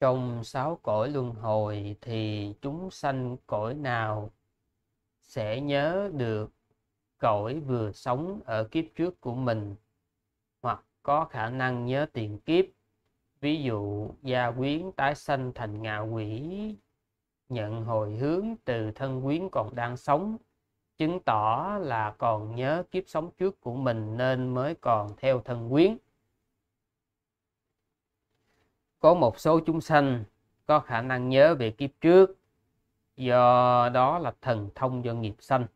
trong sáu cõi luân hồi thì chúng sanh cõi nào sẽ nhớ được cõi vừa sống ở kiếp trước của mình hoặc có khả năng nhớ tiền kiếp ví dụ gia quyến tái sanh thành ngạ quỷ nhận hồi hướng từ thân quyến còn đang sống chứng tỏ là còn nhớ kiếp sống trước của mình nên mới còn theo thân quyến có một số chúng sanh có khả năng nhớ về kiếp trước do đó là thần thông do nghiệp sanh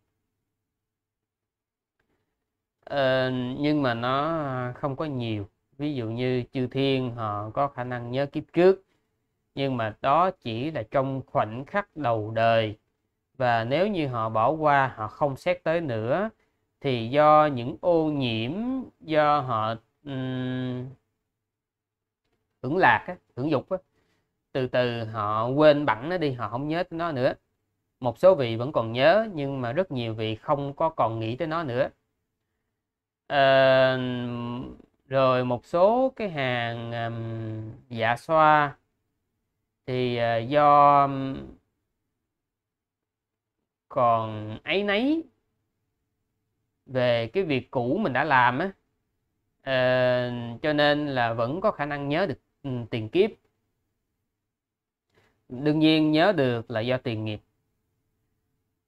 ờ, nhưng mà nó không có nhiều ví dụ như chư thiên họ có khả năng nhớ kiếp trước nhưng mà đó chỉ là trong khoảnh khắc đầu đời và nếu như họ bỏ qua họ không xét tới nữa thì do những ô nhiễm do họ hưởng lạc á, hưởng dục á, từ từ họ quên bẵng nó đi họ không nhớ tới nó nữa một số vị vẫn còn nhớ nhưng mà rất nhiều vị không có còn nghĩ tới nó nữa à, rồi một số cái hàng um, dạ xoa thì uh, do còn ấy nấy về cái việc cũ mình đã làm á uh, cho nên là vẫn có khả năng nhớ được Ừ, tiền kiếp đương nhiên nhớ được là do tiền nghiệp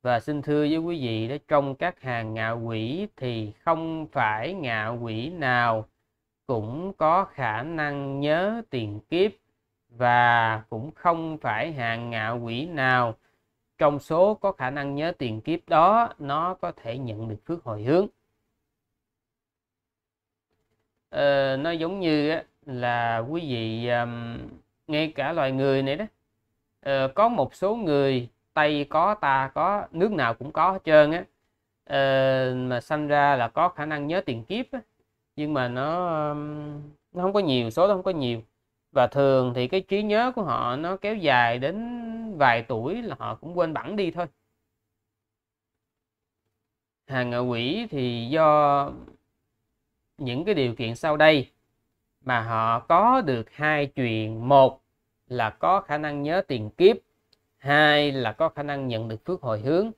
và xin thưa với quý vị đó trong các hàng ngạ quỷ thì không phải ngạ quỷ nào cũng có khả năng nhớ tiền kiếp và cũng không phải hàng ngạ quỷ nào trong số có khả năng nhớ tiền kiếp đó nó có thể nhận được phước hồi hướng ờ, nó giống như là quý vị um, ngay cả loài người này đó uh, có một số người tây có ta có nước nào cũng có hết trơn á uh, mà sanh ra là có khả năng nhớ tiền kiếp á. nhưng mà nó um, nó không có nhiều số nó không có nhiều và thường thì cái trí nhớ của họ nó kéo dài đến vài tuổi là họ cũng quên bẵng đi thôi hàng ngạ quỷ thì do những cái điều kiện sau đây mà họ có được hai chuyện một là có khả năng nhớ tiền kiếp hai là có khả năng nhận được phước hồi hướng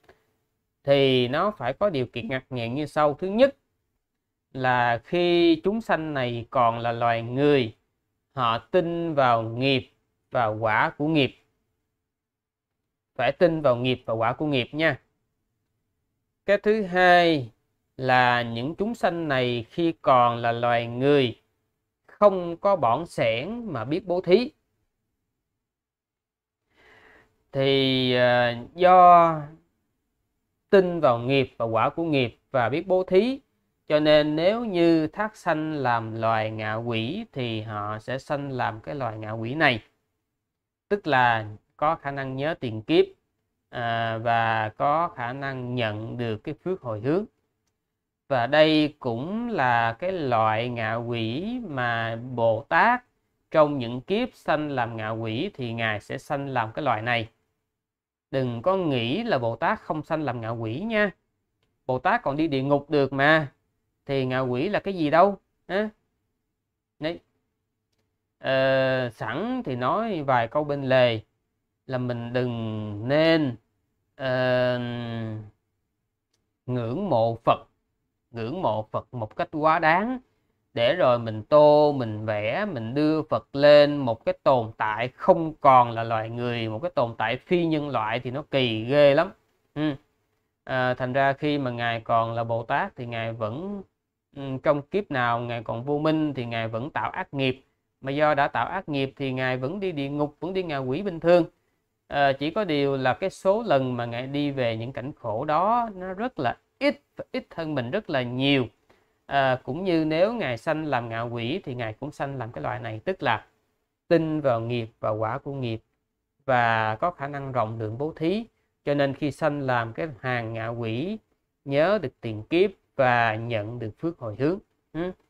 thì nó phải có điều kiện ngặt nghèo như sau thứ nhất là khi chúng sanh này còn là loài người họ tin vào nghiệp và quả của nghiệp phải tin vào nghiệp và quả của nghiệp nha cái thứ hai là những chúng sanh này khi còn là loài người không có bọn sẻn mà biết bố thí thì ờ, do tin vào nghiệp và quả của nghiệp và biết bố thí cho nên nếu như thác sanh làm loài ngạ quỷ thì họ sẽ sanh làm cái loài ngạ quỷ này tức là có khả năng nhớ tiền kiếp à, và có khả năng nhận được cái phước hồi hướng và đây cũng là cái loại ngạ quỷ mà Bồ Tát trong những kiếp sanh làm ngạ quỷ thì ngài sẽ sanh làm cái loại này đừng có nghĩ là Bồ Tát không sanh làm ngạ quỷ nha Bồ Tát còn đi địa ngục được mà thì ngạ quỷ là cái gì đâu à? đấy à, sẵn thì nói vài câu bên lề là mình đừng nên à, ngưỡng mộ Phật ngưỡng mộ Phật một cách quá đáng để rồi mình tô mình vẽ mình đưa Phật lên một cái tồn tại không còn là loài người một cái tồn tại phi nhân loại thì nó kỳ ghê lắm ừ. à, thành ra khi mà ngài còn là Bồ Tát thì ngài vẫn ừ, trong kiếp nào ngài còn vô minh thì ngài vẫn tạo ác nghiệp mà do đã tạo ác nghiệp thì ngài vẫn đi địa ngục vẫn đi ngạ quỷ bình thường à, chỉ có điều là cái số lần mà ngài đi về những cảnh khổ đó nó rất là ít ít hơn mình rất là nhiều à, cũng như nếu ngài sanh làm ngạ quỷ thì ngài cũng sanh làm cái loại này tức là tin vào nghiệp và quả của nghiệp và có khả năng rộng lượng bố thí cho nên khi sanh làm cái hàng ngạ quỷ nhớ được tiền kiếp và nhận được phước hồi hướng ừ.